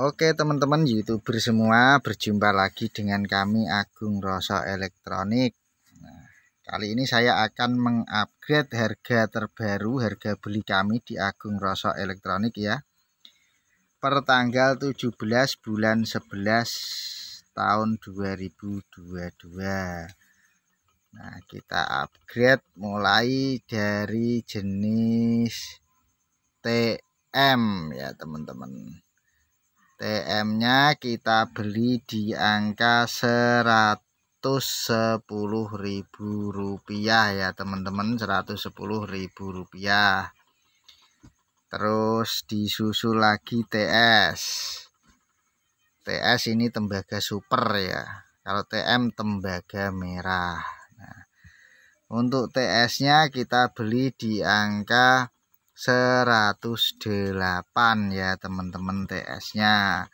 Oke teman-teman youtuber semua berjumpa lagi dengan kami Agung Rosso Elektronik nah, Kali ini saya akan mengupgrade harga terbaru harga beli kami di Agung Rosso Elektronik ya Pertanggal 17 bulan 11 tahun 2022 Nah kita upgrade mulai dari jenis TM ya teman-teman TM-nya kita beli di angka Rp110.000 ya teman-teman Rp110.000 terus disusul lagi TS TS ini tembaga super ya kalau TM tembaga merah nah, untuk TS nya kita beli di angka 108 ya teman-teman TS-nya.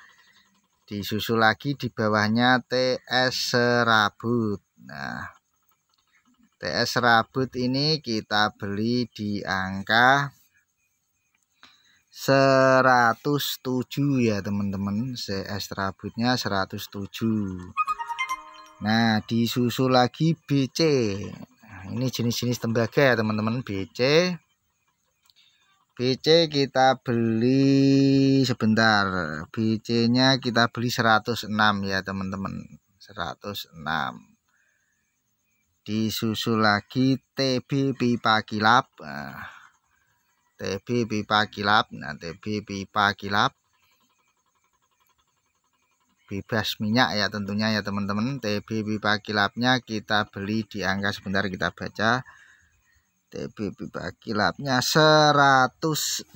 Disusul lagi di bawahnya TS serabut. Nah, TS serabut ini kita beli di angka 107 ya teman-teman. CS serabutnya 107. Nah, disusul lagi BC. Nah, ini jenis-jenis tembaga ya teman-teman BC BC kita beli sebentar BC nya kita beli 106 ya teman-teman 106 disusul lagi TB pipa kilap TB pipa kilap nah TB nah, pipa kilap bebas minyak ya tentunya ya teman-teman TB pipa kilapnya kita beli di angka sebentar kita baca TBP bagi labnya 104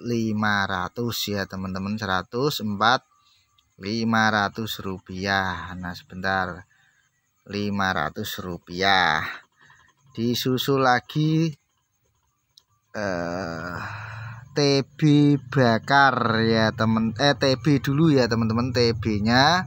500 ya teman-teman 104 500 rupiah nah sebentar 500 rupiah disusul lagi eh TB bakar ya temen eh TB dulu ya teman-teman TB nya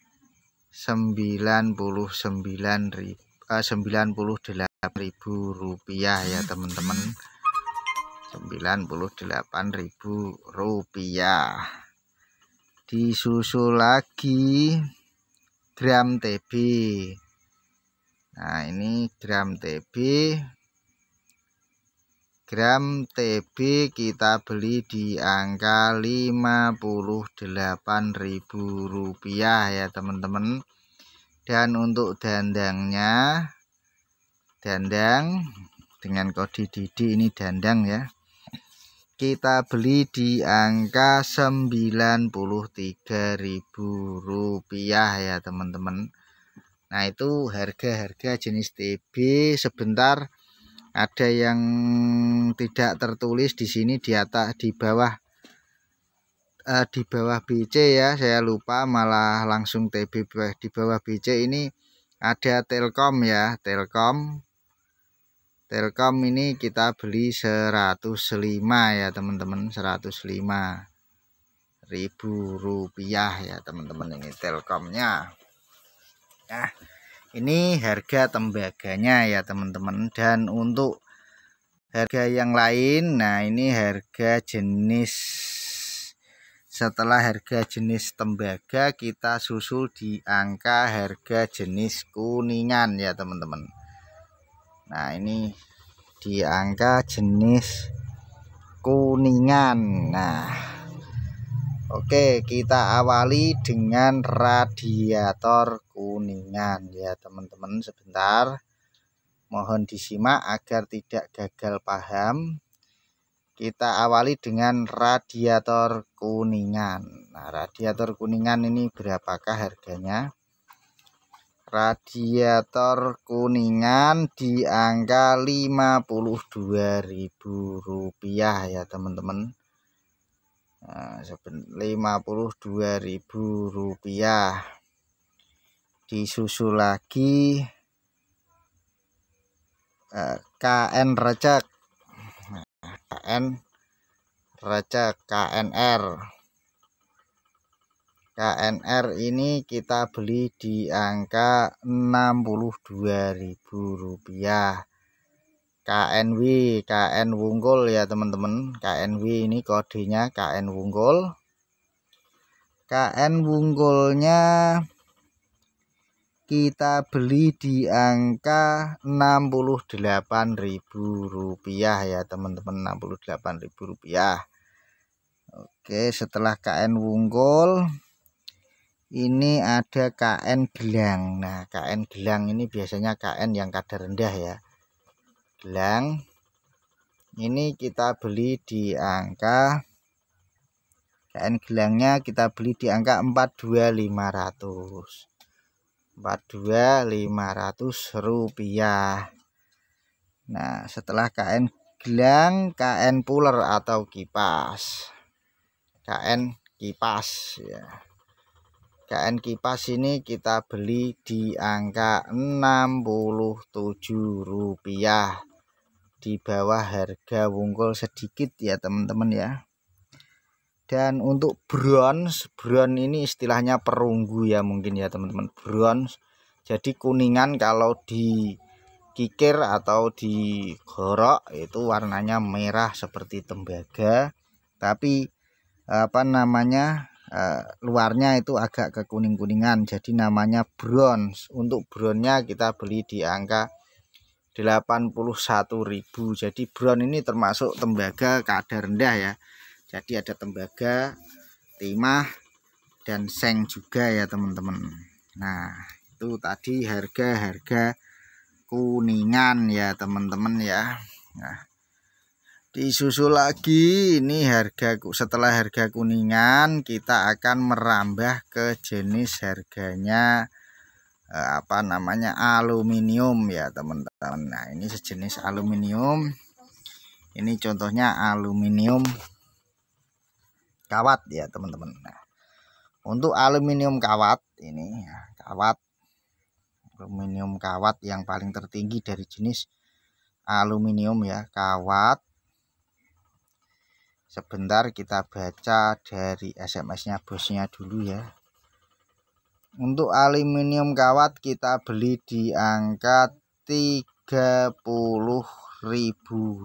sembilan ribu, puluh 98 eh, ribu rupiah ya teman-teman 98 ribu rupiah disusul lagi gram TB nah ini gram TB gram TB kita beli di angka Rp58.000 ya teman-teman dan untuk dandangnya dandang dengan kode DD ini dandang ya kita beli di angka Rp93.000 ya teman-teman nah itu harga-harga jenis TB sebentar ada yang tidak tertulis di sini di atas di bawah uh, di bawah BC ya saya lupa malah langsung TB di bawah BC ini ada Telkom ya Telkom Telkom ini kita beli 105 ya teman-teman 105 ribu rupiah ya teman-teman ini Telkomnya nah ini harga tembaganya ya teman-teman dan untuk harga yang lain nah ini harga jenis setelah harga jenis tembaga kita susul di angka harga jenis kuningan ya teman-teman nah ini di angka jenis kuningan nah Oke kita awali dengan radiator kuningan ya teman-teman sebentar mohon disimak agar tidak gagal paham kita awali dengan radiator kuningan nah radiator kuningan ini berapakah harganya radiator kuningan di angka Rp52.000 ya teman-teman Nah, Rp52.000 disusul lagi eh, KN recek nah, KN recek KNR KNR ini kita beli di angka Rp62.000 KNW KN Wunggul ya teman-teman KNW ini kodenya KN Wunggul KN Wunggulnya kita beli di angka Rp68.000 ya teman-teman Rp68.000 Oke setelah KN Wunggul ini ada KN Gelang Nah KN Gelang ini biasanya KN yang kadar rendah ya gelang ini kita beli di angka kain gelangnya kita beli di angka 42500 42500 rupiah Nah setelah KN gelang KN puller atau kipas KN kipas ya KN kipas ini kita beli di angka 67 rupiah di bawah harga wungkul sedikit ya teman-teman ya dan untuk bronze bronze ini istilahnya perunggu ya mungkin ya teman-teman bronze jadi kuningan kalau di kikir atau di gorok itu warnanya merah seperti tembaga tapi apa namanya e, luarnya itu agak kekuning-kuningan jadi namanya bronze untuk bronze kita beli di angka 81.000 jadi brown ini termasuk tembaga kadar rendah ya jadi ada tembaga timah dan seng juga ya teman-teman nah itu tadi harga-harga kuningan ya teman-teman ya nah disusul lagi ini harga setelah harga kuningan kita akan merambah ke jenis harganya Eh, apa namanya aluminium ya teman-teman nah ini sejenis aluminium ini contohnya aluminium kawat ya teman-teman nah untuk aluminium kawat ini ya, kawat aluminium kawat yang paling tertinggi dari jenis aluminium ya kawat sebentar kita baca dari SMS-nya bosnya dulu ya untuk aluminium kawat kita beli di angka 30.000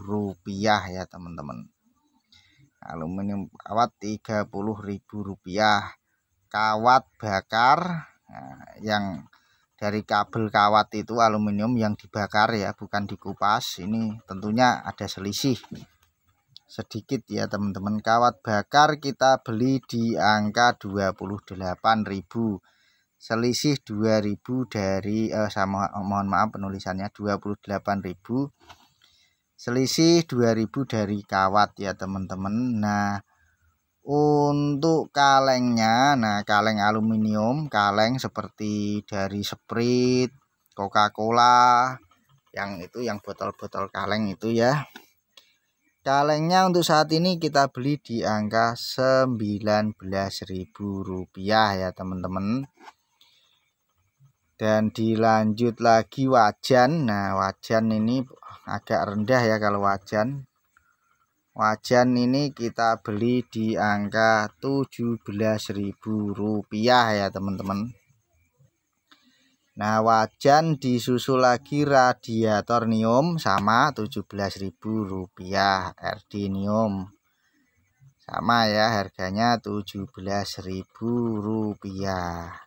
rupiah ya teman-teman. Aluminium kawat 30.000 rupiah. Kawat bakar nah, yang dari kabel kawat itu aluminium yang dibakar ya bukan dikupas ini tentunya ada selisih sedikit ya teman-teman kawat bakar kita beli di angka 28.000 selisih 2000 dari eh, sama mohon maaf penulisannya 28.000 selisih 2000 dari kawat ya teman-teman nah untuk kalengnya nah kaleng aluminium kaleng seperti dari Sprite Coca-Cola yang itu yang botol-botol kaleng itu ya kalengnya untuk saat ini kita beli di angka 19.000 rupiah ya teman-teman dan dilanjut lagi wajan nah wajan ini agak rendah ya kalau wajan wajan ini kita beli di angka 17.000 rupiah ya teman-teman nah wajan disusul lagi radiator nium sama 17.000 rupiah nium sama ya harganya 17.000 rupiah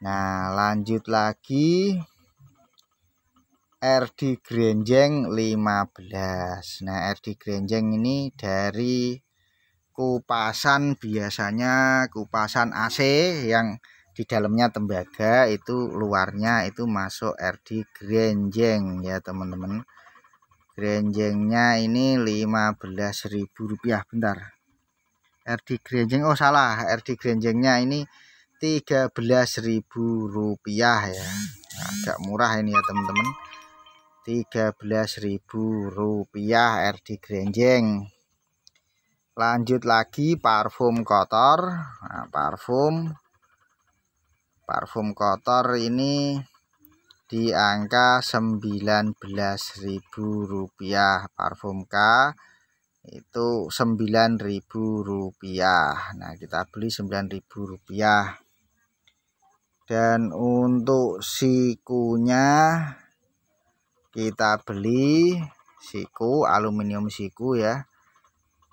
Nah, lanjut lagi RD Grenjeng 15. Nah, RD Grenjeng ini dari kupasan biasanya kupasan AC yang di dalamnya tembaga itu luarnya itu masuk RD Grenjeng ya, teman-teman. Grenjengnya ini 15.000 rupiah bentar. RD Grenjeng oh salah, RD Grenjengnya ini 13.000 rupiah ya nah, agak murah ini ya teman-teman 13.000 rupiah RD Grenjeng lanjut lagi parfum kotor nah, parfum parfum kotor ini di angka 19.000 rupiah parfum K itu 9.000 rupiah nah kita beli 9.000 rupiah dan untuk sikunya kita beli siku aluminium siku ya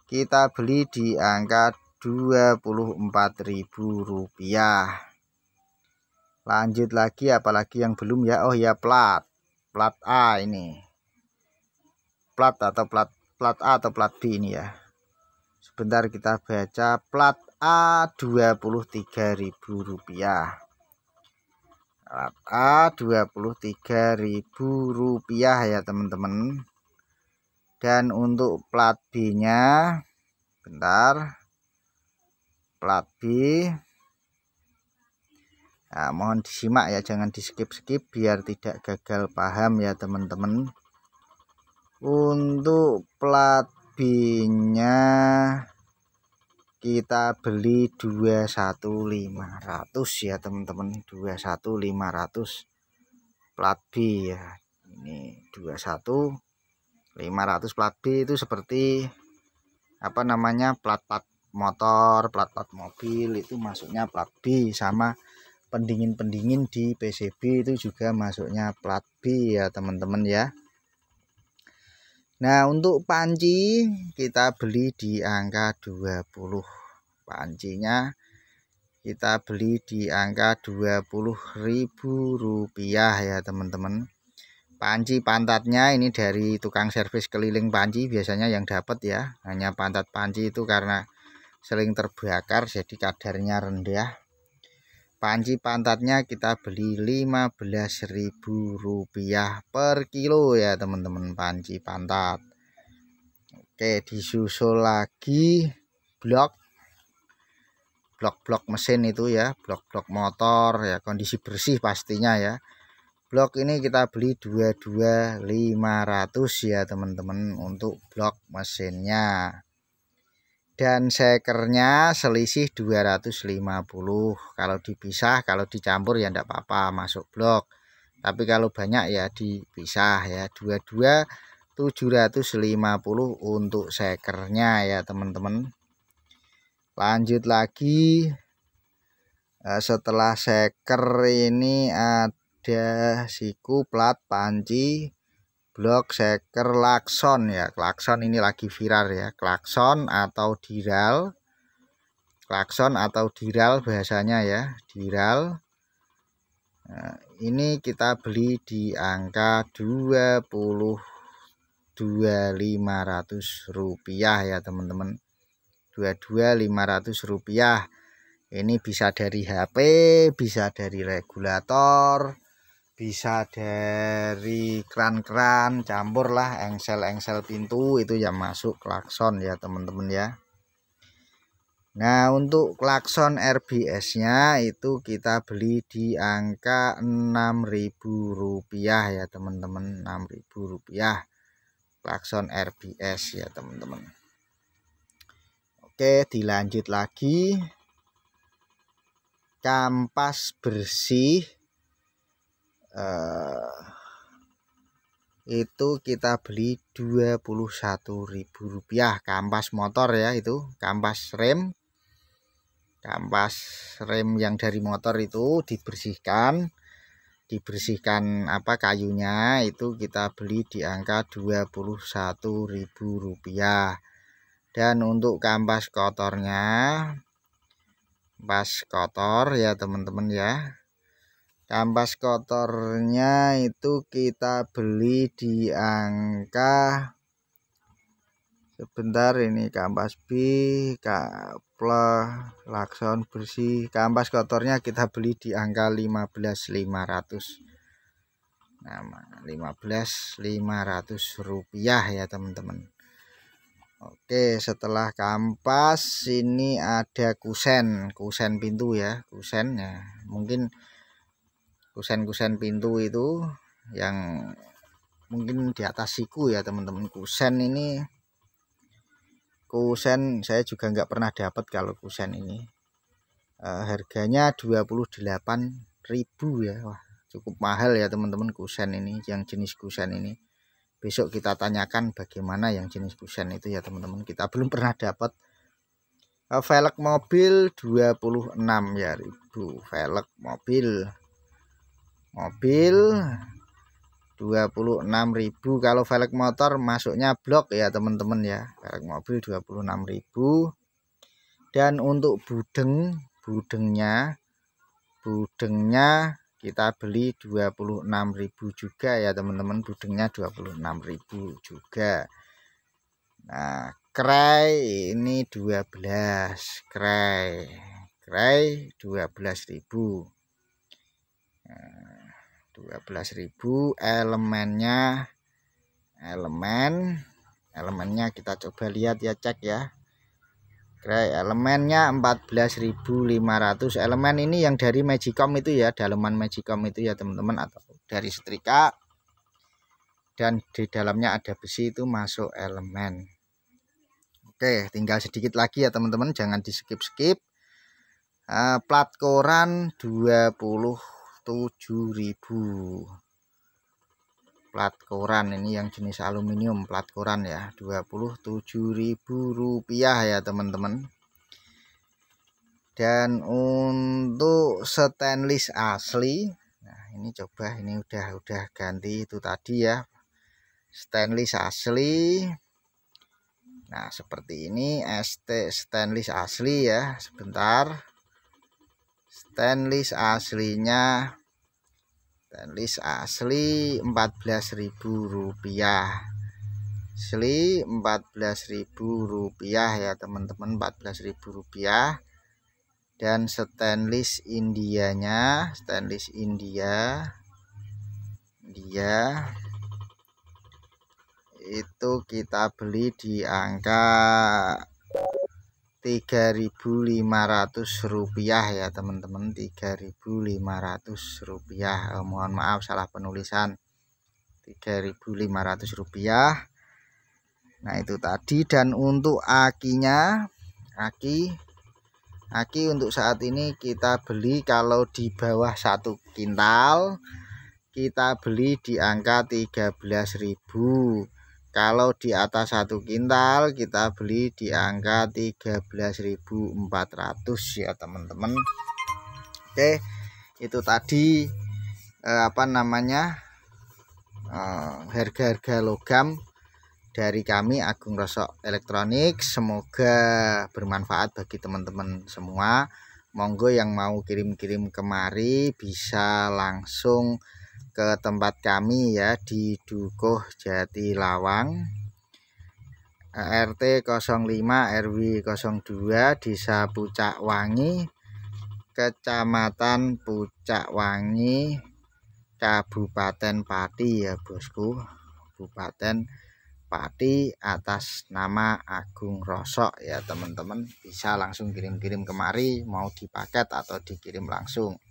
kita beli di angka Rp24.000 lanjut lagi apalagi yang belum ya oh ya plat plat A ini plat atau plat plat A atau plat B ini ya sebentar kita baca plat A Rp23.000 A Rp23.000 ya teman-teman dan untuk plat B nya bentar plat B nah, mohon disimak ya jangan di skip-skip biar tidak gagal paham ya teman-teman untuk plat B nya kita beli 21500 ya teman-teman 21500 plat B ya ini 21500 plat B itu seperti apa namanya plat-plat motor plat-plat mobil itu masuknya plat B sama pendingin-pendingin di PCB itu juga masuknya plat B ya teman-teman ya Nah untuk panci kita beli di angka 20 Pancinya kita beli di angka 20 ribu rupiah ya teman-teman Panci pantatnya ini dari tukang servis keliling panci biasanya yang dapat ya Hanya pantat panci itu karena sering terbakar jadi kadarnya rendah panci pantatnya kita beli rp rupiah per kilo ya teman-teman panci pantat Oke disusul lagi blok blok-blok mesin itu ya blok-blok motor ya kondisi bersih pastinya ya blok ini kita beli 22500 ya teman-teman untuk blok mesinnya dan sekernya selisih 250 kalau dipisah kalau dicampur ya enggak apa-apa masuk blok tapi kalau banyak ya dipisah ya 22 750 untuk sekernya ya teman-teman lanjut lagi eh, setelah seker ini ada siku plat panci blok seker klakson ya klakson ini lagi viral ya klakson atau diral klakson atau diral biasanya ya diral nah, ini kita beli di angka 22.500 rupiah ya teman-teman 22.500 rupiah ini bisa dari HP bisa dari regulator bisa dari keran-keran campur lah engsel-engsel pintu itu ya masuk klakson ya teman-teman ya Nah untuk klakson RBS nya itu kita beli di angka Rp6.000 ya teman-teman Rp6.000 klakson RBS ya teman-teman Oke dilanjut lagi kampas bersih eh, itu kita beli rp rupiah kampas motor ya itu kampas rem kampas rem yang dari motor itu dibersihkan dibersihkan apa kayunya itu kita beli di angka rp rupiah dan untuk kampas kotornya kampas kotor ya teman-teman ya Kampas kotornya itu kita beli di angka sebentar ini kampas B kaple lakson bersih kampas kotornya kita beli di angka 15.500 nama 15.500 rupiah ya teman-teman Oke setelah kampas ini ada kusen kusen pintu ya kusen ya mungkin kusen-kusen pintu itu yang mungkin di atas siku ya teman-teman kusen ini kusen saya juga nggak pernah dapat kalau kusen ini e, harganya 28.000 ya Wah, cukup mahal ya teman-teman kusen ini yang jenis kusen ini besok kita tanyakan bagaimana yang jenis kusen itu ya teman-teman kita belum pernah dapat e, eh, velg mobil 26 ya ribu velg mobil mobil 26.000 kalau velg motor masuknya blok ya teman-teman ya velg mobil 26.000 dan untuk budeng budengnya budengnya kita beli 26.000 juga ya teman-teman budengnya 26.000 juga nah krai ini 12 krai krai 12.000 nah, 12.000 elemennya elemen elemennya kita coba lihat ya cek ya Oke, elemennya 14.500 elemen ini yang dari Magicom itu ya daleman Magicom itu ya teman-teman atau dari setrika dan di dalamnya ada besi itu masuk elemen Oke tinggal sedikit lagi ya teman-teman jangan di skip-skip uh, plat koran 20 7000 plat koran ini yang jenis aluminium plat koran ya 27000 rupiah ya teman-teman dan untuk stainless asli nah ini coba ini udah udah ganti itu tadi ya stainless asli nah seperti ini ST stainless asli ya sebentar stainless aslinya stainless asli Rp14.000 asli rp rupiah ya teman-teman rp rupiah dan stainless indianya stainless india dia itu kita beli di angka 3.500 rupiah ya teman-teman 3.500 rupiah eh, mohon maaf salah penulisan 3.500 rupiah Nah itu tadi dan untuk akinya aki aki untuk saat ini kita beli kalau di bawah satu kintal kita beli di angka 13.000 kalau di atas satu kintal kita beli di angka 13.400 ya teman-teman. Oke, itu tadi eh, apa namanya? Eh, harga-harga eh, logam dari kami Agung Rosok Elektronik. Semoga bermanfaat bagi teman-teman semua. Monggo yang mau kirim-kirim kemari bisa langsung ke tempat kami ya di Dukuh jati lawang RT 05 RW 02 Desa Pucak Wangi Kecamatan Pucak Wangi Kabupaten Pati ya bosku Kabupaten Pati atas nama Agung Rosok ya teman-teman bisa langsung kirim-kirim kemari mau dipaket atau dikirim langsung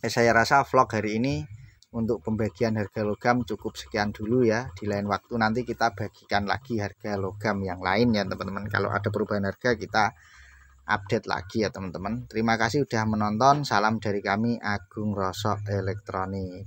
eh, saya rasa vlog hari ini untuk pembagian harga logam cukup sekian dulu ya di lain waktu nanti kita bagikan lagi harga logam yang lain ya teman-teman kalau ada perubahan harga kita update lagi ya teman-teman terima kasih sudah menonton salam dari kami Agung Rosok Elektronik